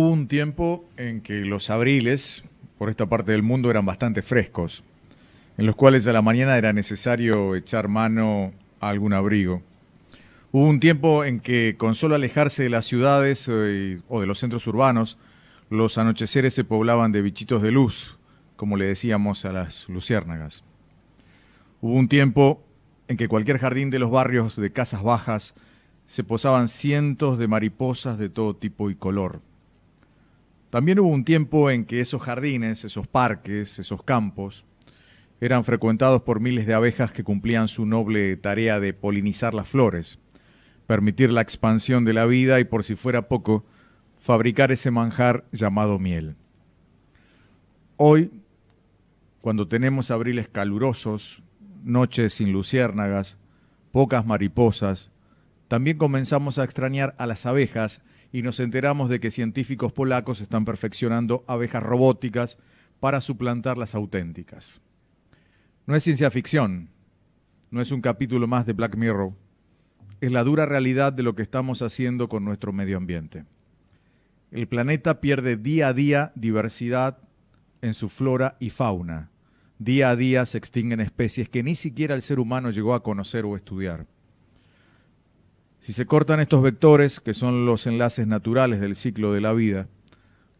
Hubo un tiempo en que los abriles, por esta parte del mundo, eran bastante frescos, en los cuales a la mañana era necesario echar mano a algún abrigo. Hubo un tiempo en que con solo alejarse de las ciudades eh, o de los centros urbanos, los anocheceres se poblaban de bichitos de luz, como le decíamos a las luciérnagas. Hubo un tiempo en que cualquier jardín de los barrios de casas bajas se posaban cientos de mariposas de todo tipo y color. También hubo un tiempo en que esos jardines, esos parques, esos campos, eran frecuentados por miles de abejas que cumplían su noble tarea de polinizar las flores, permitir la expansión de la vida y, por si fuera poco, fabricar ese manjar llamado miel. Hoy, cuando tenemos abriles calurosos, noches sin luciérnagas, pocas mariposas también comenzamos a extrañar a las abejas y nos enteramos de que científicos polacos están perfeccionando abejas robóticas para suplantar las auténticas. No es ciencia ficción, no es un capítulo más de Black Mirror, es la dura realidad de lo que estamos haciendo con nuestro medio ambiente. El planeta pierde día a día diversidad en su flora y fauna. Día a día se extinguen especies que ni siquiera el ser humano llegó a conocer o estudiar. Si se cortan estos vectores, que son los enlaces naturales del ciclo de la vida,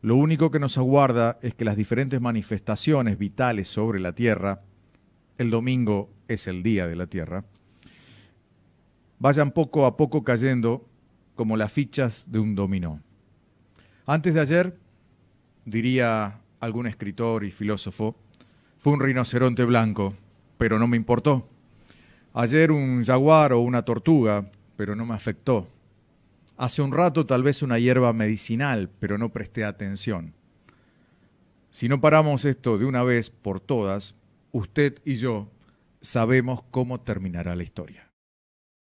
lo único que nos aguarda es que las diferentes manifestaciones vitales sobre la Tierra, el domingo es el día de la Tierra, vayan poco a poco cayendo como las fichas de un dominó. Antes de ayer, diría algún escritor y filósofo, fue un rinoceronte blanco, pero no me importó. Ayer un jaguar o una tortuga, pero no me afectó. Hace un rato tal vez una hierba medicinal, pero no presté atención. Si no paramos esto de una vez por todas, usted y yo sabemos cómo terminará la historia.